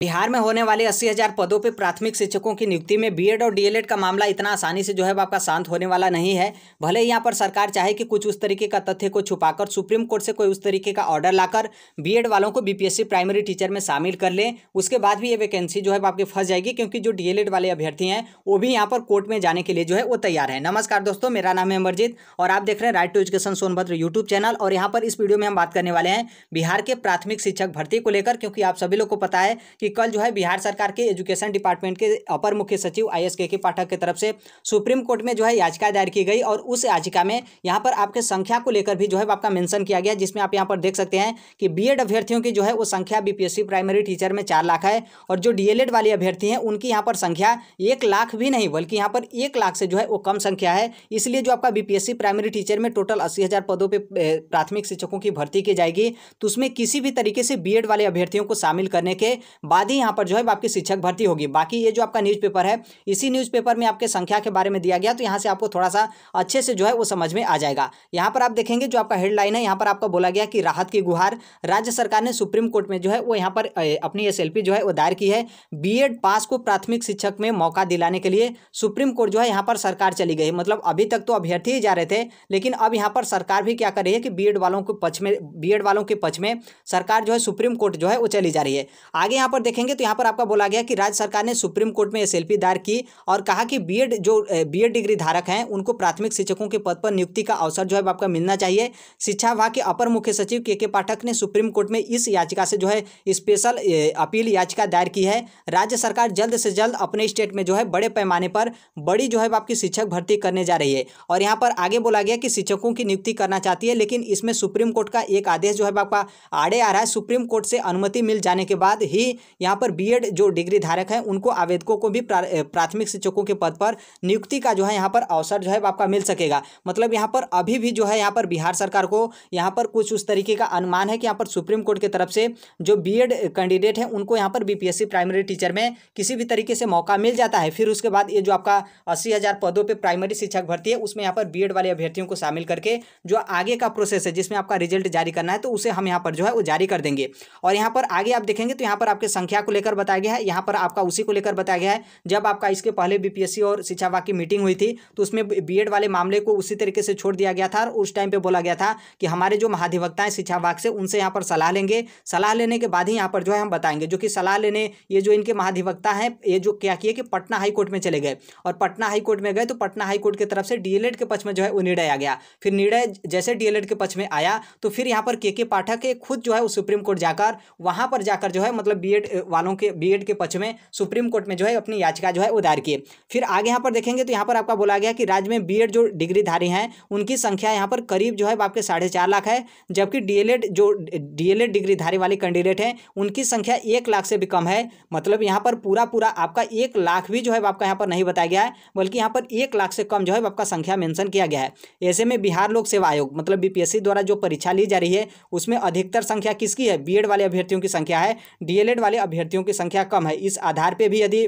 बिहार में होने वाले अस्सी हजार पदों पर प्राथमिक शिक्षकों की नियुक्ति में बीएड और डीएलएड का मामला इतना आसानी से जो है आपका शांत होने वाला नहीं है भले ही यहाँ पर सरकार चाहे कि कुछ उस तरीके का तथ्य को छुपाकर सुप्रीम कोर्ट से कोई उस तरीके का ऑर्डर लाकर बीएड वालों को बीपीएससी प्राइमरी टीचर में शामिल कर लें उसके बाद भी ये वैकेंसी जो है आपकी फंस जाएगी क्योंकि जो डीएलएड वाले अभ्यर्थी हैं वो भी यहाँ पर कोर्ट में जाने के लिए जो है वो तैयार है नमस्कार दोस्तों मेरा नाम है अमरजीत और आप देख रहे हैं right to education Sonbhadra YouTube channel और यहाँ पर इस वीडियो में हम बात करने वाले हैं बिहार के प्राथमिक शिक्षक भर्ती को लेकर क्योंकि आप सभी लोग को पता है कि कल जो है बिहार सरकार के एजुकेशन डिपार्टमेंट के अपर मुख्य सचिव आई के के पाठक की तरफ से सुप्रीम कोर्ट में जो है याचिका दायर की गई और उस याचिका में यहाँ पर आपके संख्या को लेकर भी जो है आपका मेंशन किया गया जिसमें आप यहाँ पर देख सकते हैं कि बी अभ्यर्थियों की जो है वो संख्या बी प्राइमरी टीचर में चार लाख है और जो डीएलएड वाले अभ्यर्थी हैं उनकी यहाँ पर संख्या एक लाख भी नहीं बल्कि यहाँ पर एक लाख से जो है वो कम संख्या है इसलिए जो आपका बीपीएससी प्राइमरी टीचर में टोटल अस्सी हज़ार पदों पर प्राथमिक शिक्षकों की भर्ती की जाएगी तो उसमें किसी भी तरीके से बी वाले अभ्यर्थियों को शामिल करने के बाद ही यहाँ पर जो है आपकी शिक्षक भर्ती होगी बाकी ये जो आपका न्यूज़पेपर है इसी न्यूज़पेपर में आपके संख्या के बारे में दिया गया तो यहाँ से आपको थोड़ा सा अच्छे से जो है वो समझ में आ जाएगा यहाँ पर आप देखेंगे जो आपका हेडलाइन है यहाँ पर आपका बोला गया कि राहत की गुहार राज्य सरकार ने सुप्रीम कोर्ट में जो है वो यहाँ पर अपनी एस जो है वो दायर की है बी पास को प्राथमिक शिक्षक में मौका दिलाने के लिए सुप्रीम कोर्ट जो है यहाँ पर सरकार चली गई मतलब अभी तक तो अभ्यर्थी ही जा रहे थे लेकिन अब यहाँ पर सरकार भी क्या कर रही है कि बी वालों के पक्ष में बी वालों के पक्ष में सरकार जो है सुप्रीम कोर्ट जो है वो चली जा रही है आगे यहाँ पर देखेंगे तो यहाँ पर आपका बोला गया कि राज्य सरकार ने सुप्रीम कोर्ट में एसएलपी दायर की और कहा कि बीएड जो बीएड डिग्री धारक हैं उनको प्राथमिक शिक्षकों के पद पर नियुक्ति का अवसर जो है आपका मिलना चाहिए शिक्षा विभाग के अपर मुख्य सचिव के के पाठक ने सुप्रीम कोर्ट में इस याचिका से जो है स्पेशल अपील याचिका दायर की है राज्य सरकार जल्द से जल्द अपने स्टेट में जो है बड़े पैमाने पर बड़ी जो है आपकी शिक्षक भर्ती करने जा रही है और यहाँ पर आगे बोला गया कि शिक्षकों की नियुक्ति करना चाहती है लेकिन इसमें सुप्रीम कोर्ट का एक आदेश जो है आपका आड़े आ रहा है सुप्रीम कोर्ट से अनुमति मिल जाने के बाद ही यहाँ पर बीएड जो डिग्री धारक हैं उनको आवेदकों को भी प्राथमिक शिक्षकों के पद पर नियुक्ति का जो है यहाँ पर अवसर जो है आपका मिल सकेगा मतलब यहाँ पर अभी भी जो है यहाँ पर बिहार सरकार को यहाँ पर कुछ उस तरीके का अनुमान है कि यहाँ पर सुप्रीम कोर्ट की तरफ से जो बी कैंडिडेट हैं उनको यहाँ पर बी प्राइमरी टीचर में किसी भी तरीके से मौका मिल जाता है फिर उसके बाद ये जो आपका अस्सी हज़ार पदों पर प्राइमरी शिक्षक भर्ती है उसमें यहाँ पर बी वाले अभ्यर्थियों को शामिल करके जो आगे का प्रोसेस है जिसमें आपका रिजल्ट जारी करना है तो उसे हम यहाँ पर जो है वो जारी कर देंगे और यहाँ पर आगे आप देखेंगे तो यहाँ पर आपके संख्या को लेकर बताया गया है यहाँ पर आपका उसी को लेकर बताया गया है जब आपका इसके पहले बीपीएससी और शिक्षा विभाग की मीटिंग हुई थी तो उसमें बी वाले मामले को उसी तरीके से छोड़ दिया गया था और उस टाइम पर बोला गया था कि हमारे जो महाधिवक्ता है शिक्षा विभाग से उनसे यहाँ पर सलाह लेंगे सलाह लेने के बाद ही यहाँ पर जो है हम बताएंगे जो कि सलाह लेने ये जो इनके महाधिवक्ता है ये जो क्या किए कि पटना हाईकोर्ट में चले गए और पटना हाईकोर्ट में गए तो पटना हाईकोर्ट की तरफ से डीएलएड के पक्ष में जो है वो निर्णय आ गया फिर निर्णय जैसे डीएलएड के पक्ष में आया तो फिर यहाँ पर के के पाठक खुद जो है वो सुप्रीम कोर्ट जाकर वहां पर जाकर जो है मतलब बी वालों के बीएड के पक्ष में सुप्रीम कोर्ट में जो है अपनी याचिका जो है वो दायर किए फिर आगे यहाँ पर देखेंगे तो यहाँ पर आपका बोला गया कि राज्य में बीएड जो डिग्रीधारी हैं उनकी संख्या यहाँ पर करीब जो है आपके साढ़े चार लाख है जबकि डीएलएड जो डीएलएड डिग्रीधारी वाले कैंडिडेट हैं उनकी संख्या एक लाख से भी कम है मतलब यहाँ पर पूरा पूरा आपका एक लाख भी जो है आपका यहाँ पर नहीं बताया गया है बल्कि यहाँ पर एक लाख से कम जो है आपका संख्या मेंशन किया गया है ऐसे में बिहार लोक सेवा आयोग मतलब बीपीएससी द्वारा जो परीक्षा ली जा रही है उसमें अधिकतर संख्या किसकी है बीएड वाले अभ्यर्थियों की संख्या है डीएलएड वाले अभ्यर्थियों की संख्या कम है इस आधार पर भी यदि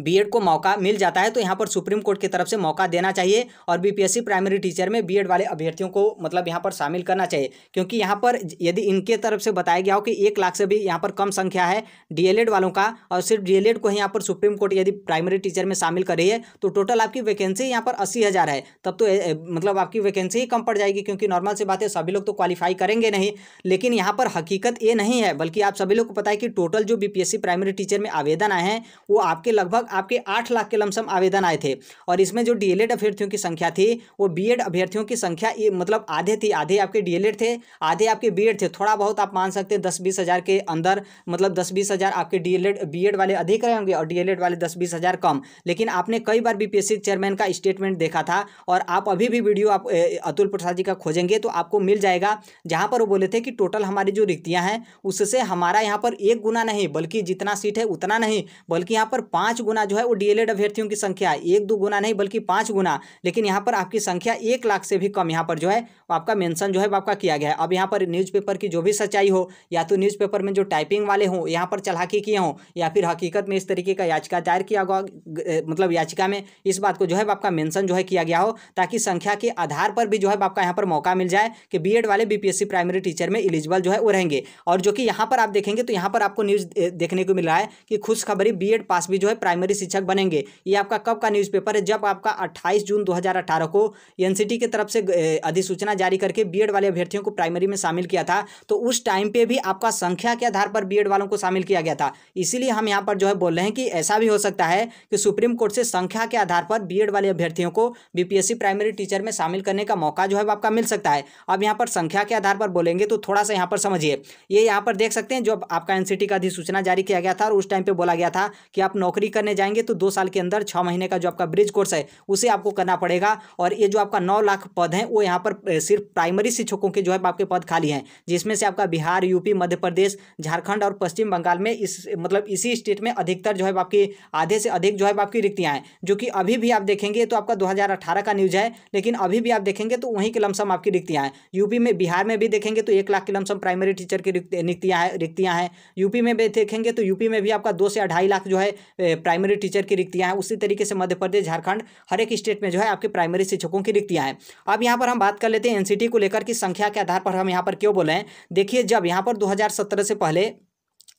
बीएड को मौका मिल जाता है तो यहाँ पर सुप्रीम कोर्ट की तरफ से मौका देना चाहिए और बीपीएससी प्राइमरी टीचर में बीएड वाले अभ्यर्थियों को मतलब यहाँ पर शामिल करना चाहिए क्योंकि यहाँ पर यदि इनके तरफ से बताया गया हो कि एक लाख से भी यहाँ पर कम संख्या है डीएलएड वालों का और सिर्फ डीएलएड को यहाँ पर सुप्रीम कोर्ट यदि प्राइमरी टीचर में शामिल कर रही है तो टोटल आपकी वैकेंसी यहाँ पर अस्सी हज़ार है तब तो मतलब आपकी वैकेंसी ही कम पड़ जाएगी क्योंकि नॉर्मल से बात है सभी लोग तो क्वालिफाई करेंगे नहीं लेकिन यहाँ पर हकीकत ये नहीं है बल्कि आप सभी लोग को पता है कि टोटल जो बीपीएससी प्राइमरी टीचर में आवेदन आए हैं वो आपके लगभग आपके आठ लाख के लमसम आवेदन आए थे और इसमें जो डीएलएड अभ्यर्थियों की संख्या थी वो बीएड अभ्यर्थियों की संख्या ये मतलब आधे थी आधे आपके डीएलएड थे आधे आपके बीएड थे थोड़ा बहुत आप मान सकते हैं दस बीस हज़ार के अंदर मतलब दस बीस हज़ार आपके डीएलएड बीएड वाले अधिक रहे होंगे और डीएलएड वाले दस बीस हज़ार कम लेकिन आपने कई बार बीपीएससी चेयरमैन का स्टेटमेंट देखा था और आप अभी भी वीडियो आप अतुल प्रसाद जी का खोजेंगे तो आपको मिल जाएगा जहाँ पर वो बोले थे कि टोटल हमारी जो रिक्तियाँ हैं उससे हमारा यहाँ पर एक गुना नहीं बल्कि जितना सीट है उतना नहीं बल्कि यहाँ पर पाँच पांच गुना जो है वो डीएलएड अभ्यर्थियों की संख्या है एक दो गुना नहीं बल्कि पांच गुना लेकिन यहाँ पर आपकी संख्या एक लाख से भी कम यहाँ पर जो है आपका मेंशन जो है आपका किया गया है अब यहाँ पर न्यूज़पेपर की जो भी सच्चाई हो या तो न्यूज़पेपर में जो टाइपिंग वाले हों यहाँ पर चलाकी किए हों या फिर हकीकत में इस तरीके का याचिका दायर किया गया मतलब याचिका में इस बात को जो है आपका मेंशन जो है किया गया हो ताकि संख्या के आधार पर भी जो है आपका यहाँ पर मौका मिल जाए कि बी वाले बीपीएससी प्राइमरी टीचर में इलिजिबल जो है वो रहेंगे और जो कि यहाँ पर आप देखेंगे तो यहाँ पर आपको न्यूज़ देखने को मिल रहा है कि खुशखबरी बी पास भी जो है प्राइमरी शिक्षक बनेंगे ये आपका कब का न्यूज़पेपर है जब आपका 28 जून 2018 को एनसीटी की तरफ से अधिसूचना जारी करके बीएड वाले अभ्यर्थियों को प्राइमरी में शामिल किया था तो उस टाइम पे भी आपका संख्या के आधार पर बीएड वालों को शामिल किया गया था इसीलिए हम यहाँ पर जो है बोल रहे हैं कि ऐसा भी हो सकता है कि सुप्रीम कोर्ट से संख्या के आधार पर बी वाले अभ्यर्थियों को बीपीएससी प्राइमरी टीचर में शामिल करने का मौका जो है आपका मिल सकता है अब यहाँ पर संख्या के आधार पर बोलेंगे तो थोड़ा सा यहाँ पर समझिए ये यहाँ पर देख सकते हैं जो आपका एनसीटी का अधिसूचना जारी किया गया था और उस टाइम पे बोला गया था कि आप नौकरी नौकरी करने जाएंगे तो दो साल के अंदर छः महीने का जो आपका ब्रिज कोर्स है उसे आपको करना पड़ेगा और ये जो आपका नौ लाख पद हैं वो यहाँ पर सिर्फ प्राइमरी शिक्षकों के जो है आपके पद खाली हैं जिसमें से आपका बिहार यूपी मध्य प्रदेश झारखंड और पश्चिम बंगाल में इस मतलब इसी स्टेट में अधिकतर जो है आपकी आधे से अधिक जो है आपकी रिक्तियाँ हैं जो कि अभी भी आप देखेंगे तो आपका 2018 का न्यूज है लेकिन अभी भी आप देखेंगे तो वहीं की लमसम आपकी रिक्तियाँ हैं यूपी में बिहार में भी देखेंगे तो एक लाख की लमसम प्राइमरी टीचर की रिक्तियाँ हैं रिक्तियाँ हैं यूपी में भी देखेंगे तो यूपी में भी आपका दो से अढ़ाई लाख जो है प्राइमरी टीचर की रिक्तियां हैं उसी तरीके से मध्य प्रदेश झारखंड हर एक स्टेट में जो है आपके प्राइमरी शिक्षकों की रिक्तियां हैं अब यहाँ पर हम बात कर लेते हैं एनसीटी को लेकर की संख्या के आधार पर हम यहाँ पर क्यों बोले हैं देखिए जब यहाँ पर दो से पहले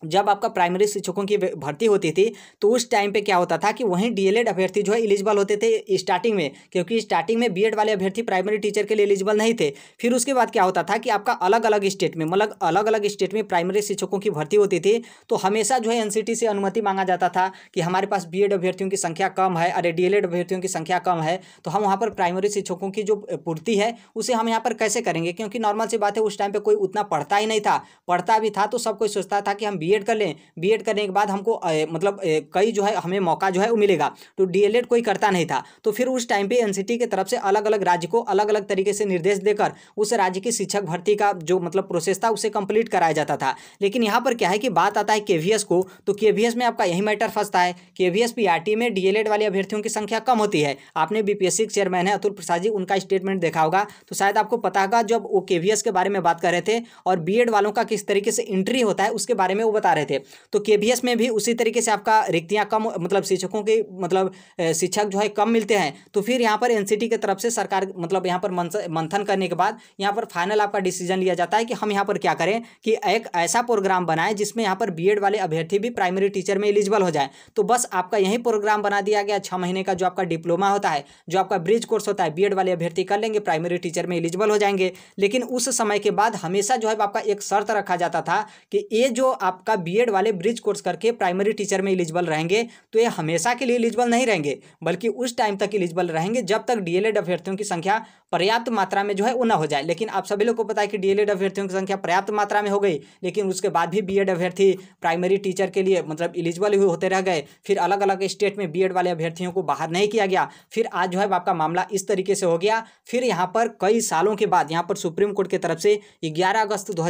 जब आपका प्राइमरी शिक्षकों की भर्ती होती थी तो उस टाइम पे क्या होता था कि वहीं डीएलएड अभ्यर्थी जो है एलिजिबल होते थे स्टार्टिंग में क्योंकि स्टार्टिंग में बीएड वाले अभ्यर्थी प्राइमरी टीचर के लिए एलिजिबल नहीं थे फिर उसके बाद क्या होता था कि आपका अलग अलग स्टेट में मतलब अलग अलग स्टेट में प्राइमरी शिक्षकों की भर्ती होती थी तो हमेशा जो है एन से अनुमति मांगा जाता था कि हमारे पास बी अभ्यर्थियों की संख्या कम है अरे डी अभ्यर्थियों की संख्या कम है तो हम वहाँ पर प्राइमरी शिक्षकों की जो पूर्ति है उसे हम यहाँ पर कैसे करेंगे क्योंकि नॉर्मल सी बात है उस टाइम पर कोई उतना पढ़ता ही नहीं था पढ़ता भी था तो सब कोई सोचता था कि हम बी बीएड कर लें बीएड करने के बाद हमको ए, मतलब ए, कई जो है हमें मौका जो है वो मिलेगा तो डीएलएड कोई करता नहीं था तो फिर उस टाइम पे एनसीटी की तरफ से अलग अलग राज्य को अलग अलग तरीके से निर्देश देकर उस राज्य की शिक्षक भर्ती का जो मतलब प्रोसेस था उसे कंप्लीट कराया जाता था लेकिन यहाँ पर क्या है कि बात आता है के को तो के में आपका यही मैटर फंसता है के पीआरटी में डीएलएड वाले अभ्यर्थियों की संख्या कम होती है आपने बीपीएससी के चेयरमैन है अतुल प्रसाद जी उनका स्टेटमेंट देखा होगा तो शायद आपको पता होगा जब वो के के बारे में बात कर रहे थे और बी वालों का किस तरीके से एंट्री होता है उसके बारे में वो बता रहे थे तो के में भी उसी तरीके से आपका रिक्तियाँ कम मतलब शिक्षकों के मतलब शिक्षक जो है कम मिलते हैं तो फिर यहाँ पर एन की तरफ से सरकार मतलब यहाँ पर मंथन करने के बाद यहाँ पर फाइनल आपका डिसीजन लिया जाता है कि हम यहाँ पर क्या करें कि एक ऐसा प्रोग्राम बनाएं जिसमें यहाँ पर बीएड वाले अभ्यर्थी भी प्राइमरी टीचर में एलिजिबल हो जाए तो बस आपका यही प्रोग्राम बना दिया गया छः महीने का जो आपका डिप्लोमा होता है जो आपका ब्रिज कोर्स होता है बीएड वाले अभ्यर्थी कर लेंगे प्राइमरी टीचर में एलिजिबल हो जाएंगे लेकिन उस समय के बाद हमेशा जो है आपका एक शर्त रखा जाता था कि ये जो आपका आपका बीएड वाले ब्रिज कोर्स करके प्राइमरी टीचर में इलिजिबल रहेंगे तो ये हमेशा के लिए इलिजिबल नहीं रहेंगे बल्कि उस टाइम तक इलिजिबल रहेंगे जब तक डीएलएड अभ्यर्थियों की संख्या पर्याप्त मात्रा में जो है वो न हो जाए लेकिन आप सभी लोग को पता है कि डीएलएड अभ्यर्थियों की संख्या पर्याप्त मात्रा में हो गई लेकिन उसके बाद भी एड अभ्यर्थी प्राइमरी टीचर के लिए मतलब इलिजिबल हुए होते रह गए फिर अलग अलग स्टेट में बी वाले अभ्यर्थियों को बाहर नहीं किया गया फिर आज जो है आपका मामला इस तरीके से हो गया फिर यहाँ पर कई सालों के बाद यहाँ पर सुप्रीम कोर्ट की तरफ से ग्यारह अगस्त दो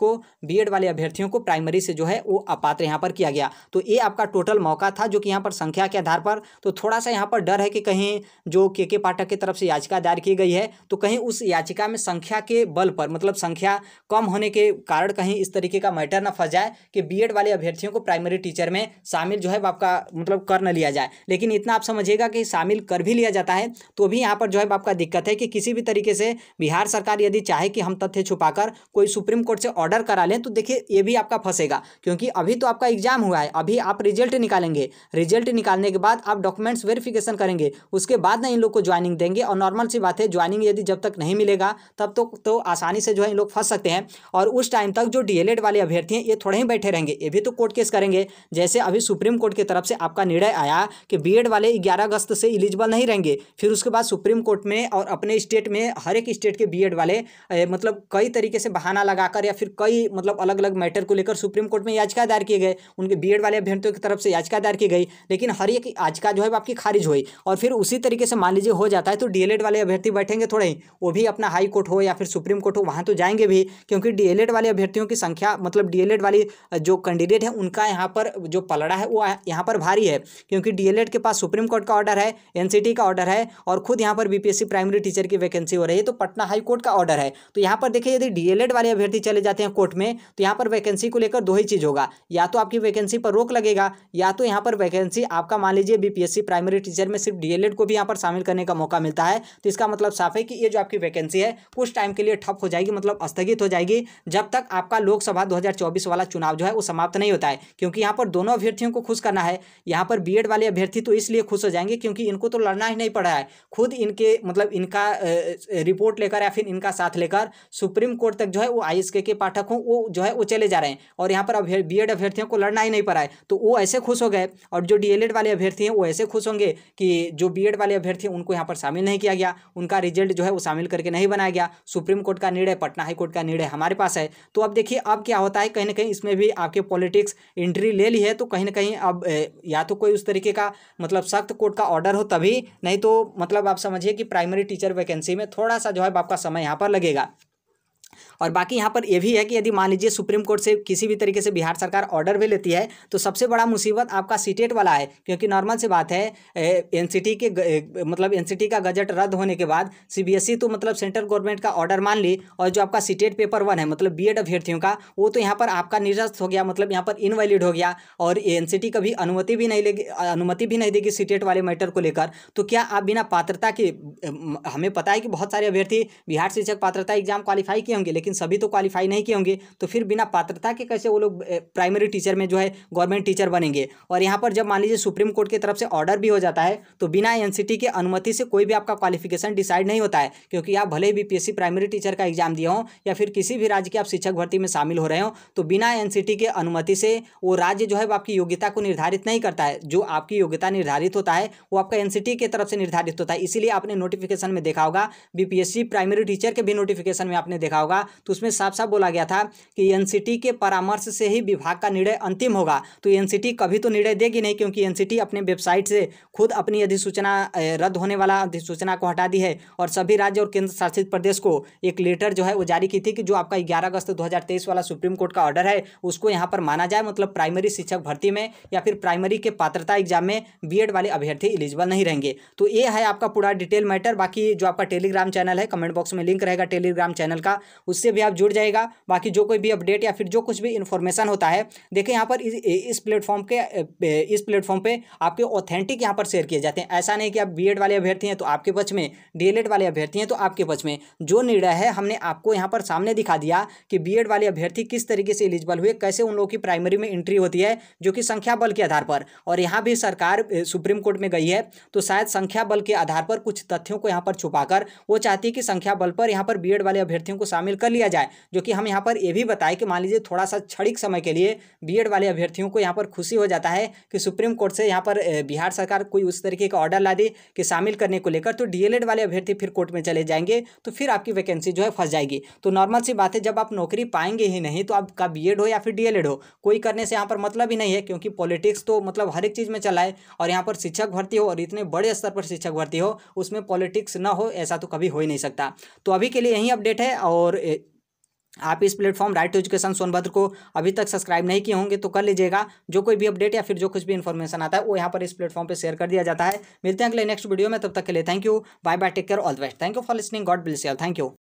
को बी वाले अभ्यर्थियों को प्राइमरी से जो है वो अपात्र यहाँ पर किया गया तो ये आपका टोटल मौका था जो कि यहाँ पर संख्या के आधार पर तो थोड़ा सा यहाँ पर डर है कि कहीं जो के के पाठक की तरफ से याचिका दायर की गई है तो कहीं उस याचिका में संख्या के बल पर मतलब संख्या कम होने के कारण कहीं इस तरीके का मैटर ना फंस जाए कि बी वाले अभ्यर्थियों को प्राइमरी टीचर में शामिल जो है आपका मतलब कर न लिया जाए लेकिन इतना आप समझिएगा कि शामिल कर भी लिया जाता है तो भी यहाँ पर जो है आपका दिक्कत है कि किसी भी तरीके से बिहार सरकार यदि चाहे कि हम तथ्य छुपाकर कोई सुप्रीम कोर्ट से ऑर्डर करा लें तो देखिए ये भी आपका फंसेगा क्योंकि अभी तो आपका एग्जाम हुआ है अभी आप रिजल्ट निकालेंगे रिजल्ट निकालने के बाद आप डॉक्यूमेंट्स वेरिफिकेशन करेंगे उसके बाद ना इन लोग को ज्वाइनिंग देंगे और नॉर्मल सी बात है ज्वाइनिंग यदि जब तक नहीं मिलेगा तब तो, तो आसानी से जो है इन लोग फंस सकते हैं और उस टाइम तक जो डीएलएड वाले अभ्यर्थी हैं ये थोड़े ही बैठे रहेंगे ये भी तो कोर्ट केस करेंगे जैसे अभी सुप्रीम कोर्ट की तरफ से आपका निर्णय आया कि बी वाले ग्यारह अगस्त से इलिजिबल नहीं रहेंगे फिर उसके बाद सुप्रीम कोर्ट में और अपने स्टेट में हर एक स्टेट के बी वाले मतलब कई तरीके से बहाना लगाकर या फिर कई मतलब अलग अलग मैटर को लेकर सुप्रीम कोर्ट में याचिका दायर किए गए उनके बी वाले अभ्यर्थियों की तरफ से याचिका दायर की गई लेकिन हर एक याचिका जो है आपकी खारिज हुई और फिर उसी तरीके से मान लीजिए हो जाता है तो डी वाले अभ्यर्थी बैठेंगे थोड़े ही वो भी अपना हाई कोर्ट हो या फिर सुप्रीम कोर्ट हो वहाँ तो जाएंगे भी क्योंकि डी वाले अभ्यर्थियों की संख्या मतलब डी वाली जो कैंडिडेट है उनका यहाँ पर जो पलड़ा है वो यहाँ पर भारी है क्योंकि डी के पास सुप्रीम कोर्ट का ऑर्डर है एनसीटी का ऑर्डर है और खुद यहाँ पर बीपीएससी प्राइमरी टीचर की वैकेंसी हो रही है तो पटना हाई कोर्ट का ऑर्डर है तो यहाँ पर देखिए यदि डीएलएड वाले अभ्यर्थी चले जाते हैं कोर्ट में तो यहाँ पर वैकेंसी को लेकर दो ही चीज़ होगा या तो आपकी वैकेंसी पर रोक लगेगा या तो यहाँ पर वैकेंसी आपका मान लीजिए बीपीएससी प्राइमरी टीचर में सिर्फ डीएलएड को भी यहाँ पर शामिल करने का मौका मिलता है तो इसका मतलब साफ है कि ये जो आपकी वैकेंसी है कुछ टाइम के लिए ठप हो जाएगी मतलब स्थगित हो जाएगी जब तक आपका लोकसभा दो वाला चुनाव जो है वो समाप्त नहीं होता है क्योंकि यहाँ पर दोनों अभ्यर्थियों को खुश करना है यहाँ पर बी वाले अभ्यर्थी तो इसलिए खुश हो जाएंगे क्योंकि इनको तो लड़ना ही नहीं पड़ा है खुद इनके मतलब इनका रिपोर्ट लेकर या फिर इनका साथ लेकर सुप्रीम कोर्ट तक जो है वो आई के पाठक हों वो जो है वो चले जा रहे हैं और यहाँ पर बी एड अभ्यर्थियों को लड़ना ही नहीं पड़ा है तो वो ऐसे खुश हो गए और जो डी वाले अभ्यर्थी हैं वो ऐसे खुश होंगे कि जो बी वाले अभ्यर्थी उनको यहाँ पर शामिल नहीं किया गया उनका रिजल्ट जो है वो शामिल करके नहीं बनाया गया सुप्रीम कोर्ट का निर्णय पटना हाईकोर्ट का निर्णय हमारे पास है तो अब देखिए अब क्या होता है कहीं ना कहीं इसमें भी आपके पॉलिटिक्स एंट्री ले ली है तो कहीं ना कहीं अब या तो कोई उस तरीके का मतलब सख्त कोर्ट का ऑर्डर हो तभी नहीं तो मतलब आप समझिए कि प्राइमरी टीचर वैकेंसी में थोड़ा सा जो है आपका समय यहाँ पर लगेगा और बाकी यहाँ पर यह भी है कि यदि मान लीजिए सुप्रीम कोर्ट से किसी भी तरीके से बिहार सरकार ऑर्डर भी लेती है तो सबसे बड़ा मुसीबत आपका सीटेट वाला है क्योंकि नॉर्मल से बात है एन के मतलब एन का गजट रद्द होने के बाद सी e तो मतलब सेंट्रल गवर्नमेंट का ऑर्डर मान ली और जो आपका सीटेट पेपर वन है मतलब बी अभ्यर्थियों का वो तो यहाँ पर आपका निरस्त हो गया मतलब यहाँ पर इनवैलिड हो गया और एन कभी अनुमति भी नहीं लेगी अनुमति भी नहीं देगी सीटेट वाले मैटर को लेकर तो क्या आप बिना पात्रता के हमें पता है कि बहुत सारे अभ्यर्थी बिहार शिक्षक पात्रता एग्जाम क्वालिफाई किए होंगे होंगे लेकिन सभी तो क्वालिफाई नहीं किए होंगे तो फिर बिना पात्रता के कैसे वो लोग प्राइमरी टीचर में जो है गवर्नमेंट टीचर बनेंगे और यहाँ पर जब मान लीजिए सुप्रीम कोर्ट की तरफ से ऑर्डर भी हो जाता है तो बिना एन के अनुमति से कोई भी आपका क्वालिफिकेशन डिसाइड नहीं होता है क्योंकि आप भले ही बी प्राइमरी टीचर का एग्जाम दिए हों या फिर किसी भी राज्य के आप शिक्षक भर्ती में शामिल हो रहे हो तो बिना एन के अनुमति से वो राज्य जो है आपकी योग्यता को निर्धारित नहीं करता है जो आपकी योग्यता निर्धारित होता है वो आपका एन की तरफ से निर्धारित होता है इसीलिए आपने नोटिफिकेशन में देखा होगा बीपीएससी प्राइमरी टीचर के भी नोटिफिकेशन में आपने देखा होगा होगा तो उसमें साफ साफ बोला गया था कि एन के परामर्श से ही विभाग का निर्णय अंतिम होगा तो एन कभी तो निर्णय देगी नहीं क्योंकि एन अपने वेबसाइट से खुद अपनी अधिसूचना रद्द होने वाला अधिसूचना को हटा दी है और सभी राज्य और केंद्र शासित प्रदेश को एक लेटर जो है वो जारी की थी कि जो आपका ग्यारह अगस्त दो वाला सुप्रीम कोर्ट का ऑर्डर है उसको यहाँ पर माना जाए मतलब प्राइमरी शिक्षक भर्ती में या फिर प्राइमरी के पात्रता एग्जाम में बीएड वाले अभ्यर्थी इलिजिबल नहीं रहेंगे तो ये है आपका पूरा डिटेल मैटर बाकी जो आपका टेलीग्राम चैनल है कमेंट बॉक्स में लिंक रहेगा टेलीग्राम चैनल का उससे भी आप जुड़ जाएगा बाकी जो कोई भी अपडेट या फिर जो कुछ भी इन्फॉर्मेशन होता है देखें यहाँ पर इस प्लेटफॉर्म के इस प्लेटफॉर्म पे आपके ऑथेंटिक यहाँ पर शेयर किए जाते हैं ऐसा नहीं कि आप बी वाले अभ्यर्थी हैं तो आपके पक्ष में डी वाले अभ्यर्थी हैं तो आपके पक्ष में जो निर्णय है हमने आपको यहाँ पर सामने दिखा दिया कि बी वाले अभ्यर्थी किस तरीके से एलिजिबल हुए कैसे उन लोगों की प्राइमरी में एंट्री होती है जो कि संख्या बल के आधार पर और यहाँ भी सरकार सुप्रीम कोर्ट में गई है तो शायद संख्या बल के आधार पर कुछ तथ्यों को यहाँ पर छुपाकर वो चाहती है कि संख्या बल पर यहाँ पर बी वाले अभ्यर्थियों को शामिल कर लिया जाए जो कि हम यहाँ पर ये भी बताए कि मान लीजिए थोड़ा सा क्षणिक समय के लिए बी वाले अभ्यर्थियों को यहाँ पर खुशी हो जाता है कि सुप्रीम कोर्ट से यहाँ पर बिहार सरकार कोई उस तरीके का ऑर्डर ला दी कि शामिल करने को लेकर तो डी वाले अभ्यर्थी फिर कोर्ट में चले जाएंगे तो फिर आपकी वैकेंसी जो है फंस जाएगी तो नॉर्मल सी बात है जब आप नौकरी पाएंगे ही नहीं तो आपका बी हो या फिर डी हो कोई करने से यहाँ पर मतलब ही नहीं है क्योंकि पॉलिटिक्स तो मतलब हर एक चीज़ में चला है और यहाँ पर शिक्षक भर्ती हो और इतने बड़े स्तर पर शिक्षक भर्ती हो उसमें पॉलिटिक्स ना हो ऐसा तो कभी हो ही नहीं सकता तो अभी के लिए यही अपडेट है और ए, आप इस platform right to education Sonbhadra को अभी तक सब्सक्राइब नहीं किए होंगे तो कर लीजिएगा जो कोई भी अपडेट या फिर जो कुछ भी इन्फॉर्मेशन आता है वो यहाँ पर इस प्लेटफॉर्म पर शेयर कर दिया जाता है मिलते हैं अगले नेक्स्ट वीडियो में तब तक के लिए thank you bye bye take care all the best thank you for listening God बिल्सियल थैंक यू